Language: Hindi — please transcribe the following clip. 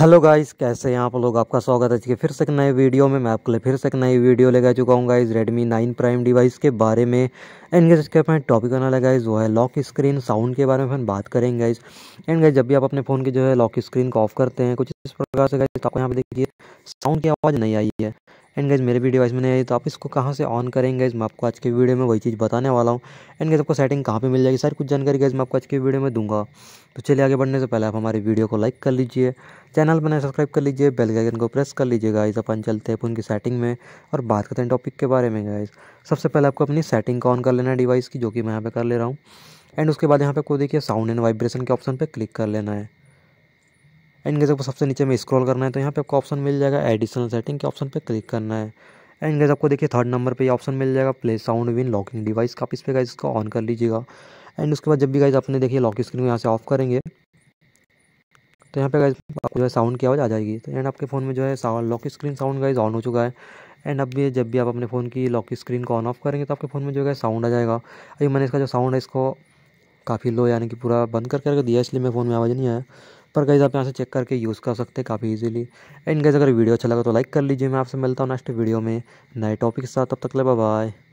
हेलो गाइस कैसे हैं आप लोग आपका स्वागत है आज के फिर से एक नए वीडियो में मैं आपके लिए फिर से एक नई वीडियो जा चुका हूँ guys Redmi nine prime device के बारे में एंड गाइस इसके अपने टॉपिक आने लगा वो है लॉक स्क्रीन साउंड के बारे में हम बात करेंगे गाइस एंड गाइस जब भी आप अपने फ़ोन की जो है लॉक स्क्रीन को ऑफ करते हैं कुछ इस प्रकार से गाइस तो आपको यहाँ पर देखिए साउंड की आवाज़ नहीं आई है एंड गैज मेरे भी डिवाइस में नहीं आई तो आप इसको कहाँ से ऑन करेंगे मैं आपको आज के वीडियो में वही चीज़ बताने वाला हूँ एंड गैज आपको सेटिंग कहाँ पे मिल जाएगी सारी कुछ जानकारी गैज मैं आपको आज के वीडियो में दूंगा तो चलिए आगे बढ़ने से पहले आप हमारे वीडियो को लाइक कर लीजिए चैनल पर सब्सक्राइब कर लीजिए बेल आइकन को प्रेस कर लीजिए गाइज अपन चलते हैं उनकी सेटिंग में और बात करते हैं टॉपिक के बारे में गाइज सबसे पहले आपको अपनी सेटिंग को ऑन कर लेना है डिवाइस की जो कि मैं यहाँ पर कर ले रहा हूँ एंड उसके बाद यहाँ पे को देखिए साउंड एंड वाइब्रेशन के ऑप्शन पर क्लिक कर लेना है एंड गैस आपको सबसे नीचे में स्क्रॉल करना है तो यहाँ पे आपको ऑप्शन मिल जाएगा एडिशनल सेटिंग के ऑप्शन पे क्लिक करना है एंड गैस आपको देखिए थर्ड नंबर पे ये ऑप्शन मिल जाएगा play sound when locking device का इस पर गाइज इसको ऑन कर लीजिएगा एंड उसके बाद जब भी गाइज आपने देखिए लॉक स्क्रीन को यहाँ से ऑफ करेंगे तो यहाँ पे गाइज आपको जो है साउंड की आवाज़ आ जाएगी तो एंड आपके फ़ोन में जो है sound lock screen sound guys on हो चुका है एंड अब भी जब भी आप अपने फ़ोन की लॉक स्क्रीन को ऑन ऑफ करेंगे तो आपके फ़ोन में जो है साउंड आ जाएगा अभी मैंने इसका जो साउंड है इसको काफ़ी लो यानी कि पूरा बंद करके कर दिया इसलिए मेरे फ़ोन में आवाज़ नहीं आया पर गाइज आप यहाँ से चेक करके यूज़ कर सकते हैं काफ़ी ईजिली एंड गाइज अगर वीडियो अच्छा लगा तो लाइक कर लीजिए मैं आपसे मिलता हूँ नेक्स्ट वीडियो में नए टॉपिक के साथ तब तक ले बाय